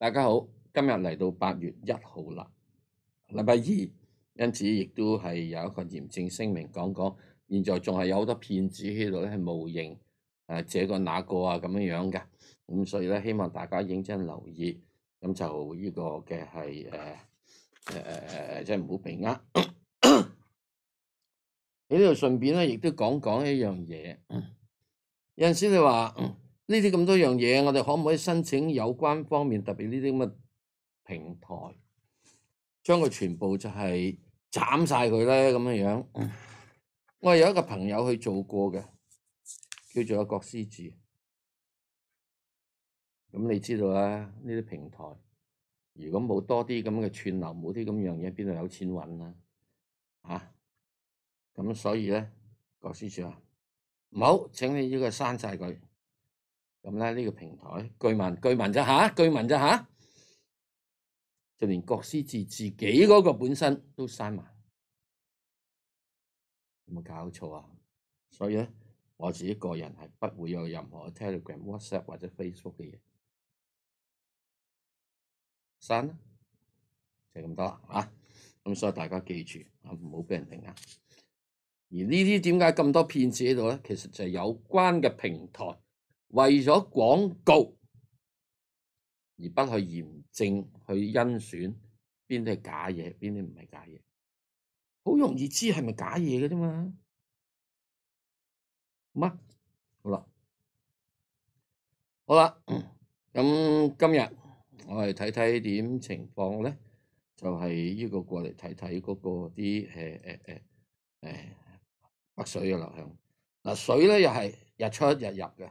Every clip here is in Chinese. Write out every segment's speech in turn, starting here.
大家好，今日嚟到八月一号啦，礼拜二，因此亦都系有一个严正声明，讲讲现在仲系有好多骗子喺度咧，系冒认诶，这个那个啊咁样样嘅，咁所以咧希望大家认真留意，咁就呢个嘅系诶诶诶，即系唔好被呃。呢度顺便咧，亦都讲讲一样嘢，有阵时你话。呢啲咁多樣嘢，我哋可唔可以申請有關方面，特別呢啲咁嘅平台，將佢全部就係斬晒佢咧咁嘅樣。我有一個朋友去做過嘅，叫做郭師子。咁你知道啦，呢啲平台如果冇多啲咁嘅串流，冇啲咁樣嘢，邊度有錢揾啊？嚇！咁所以咧，郭師子話：唔好請你呢個刪晒佢。咁咧呢个平台，據聞據聞咋吓？據聞咋吓？就連郭思智自己嗰個本身都刪埋，有冇搞錯啊？所以咧，我自己個人係不會有任何 Telegram、WhatsApp 或者 Facebook 嘅嘢，刪啦，就咁多啦吓，咁所以大家記住啊，唔好俾人停啊。而呢啲點解咁多騙子喺度咧？其實就係有關嘅平台。为咗广告而不去验证、去甄选，边啲系假嘢，边啲唔系假嘢，好容易知系咪假嘢嘅啫嘛？乜好啦，好啦，咁今日我哋睇睇点情况咧，就系呢个过嚟睇睇嗰个啲诶诶诶诶，北水嘅流向嗱，水咧又系日出日入嘅。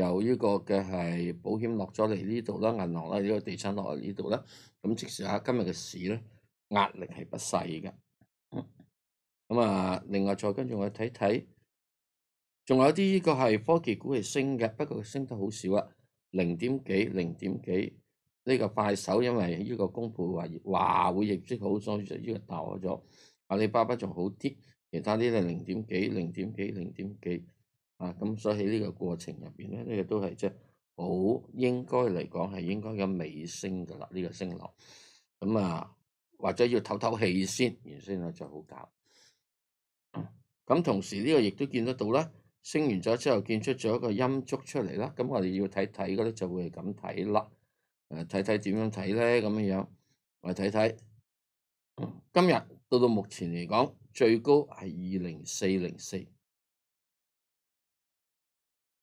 有呢個嘅係保險落咗嚟呢度啦，銀行啦，依個地產落嚟呢度啦。咁即使下今日嘅市咧，壓力係不細嘅。咁啊，另外再跟住我睇睇，仲有啲呢個係科技股係升嘅，不過佢升得好少啊，零點幾、零點幾。呢個快手因為呢個公佈話話會業績好，所以就呢個掉咗。阿里巴巴仲好啲，其他啲咧零點幾、零點幾、零點幾。啊，咁所以喺呢個過程入邊咧，呢個都係即係好應該嚟講係應該有尾聲噶啦，呢個升浪。咁啊，或者要唞唞氣先，然先咧就好搞。咁同時呢個亦都見得到啦，升完咗之後見出咗一個陰足出嚟啦。咁我哋要睇睇嗰啲就會咁睇啦。誒，睇睇點樣睇咧？咁樣樣，我睇睇。今日到到目前嚟講，最高係二零四零四。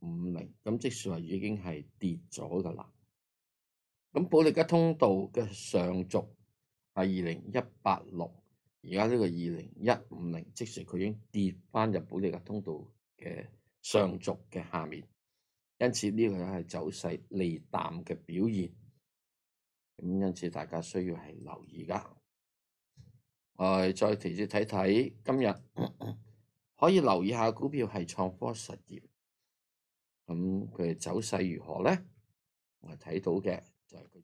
五零，咁即係話已經係跌咗㗎啦。咁保利吉通道嘅上續係二零一八六，而家呢個二零一五零，即係佢已經跌翻入保利吉通道嘅上續嘅下面，因此呢個係走勢利淡嘅表現。咁因此大家需要係留意噶，誒再提示睇睇今日 可以留意下股票係創科實业。咁佢嘅走勢如何咧？我睇到嘅就係佢。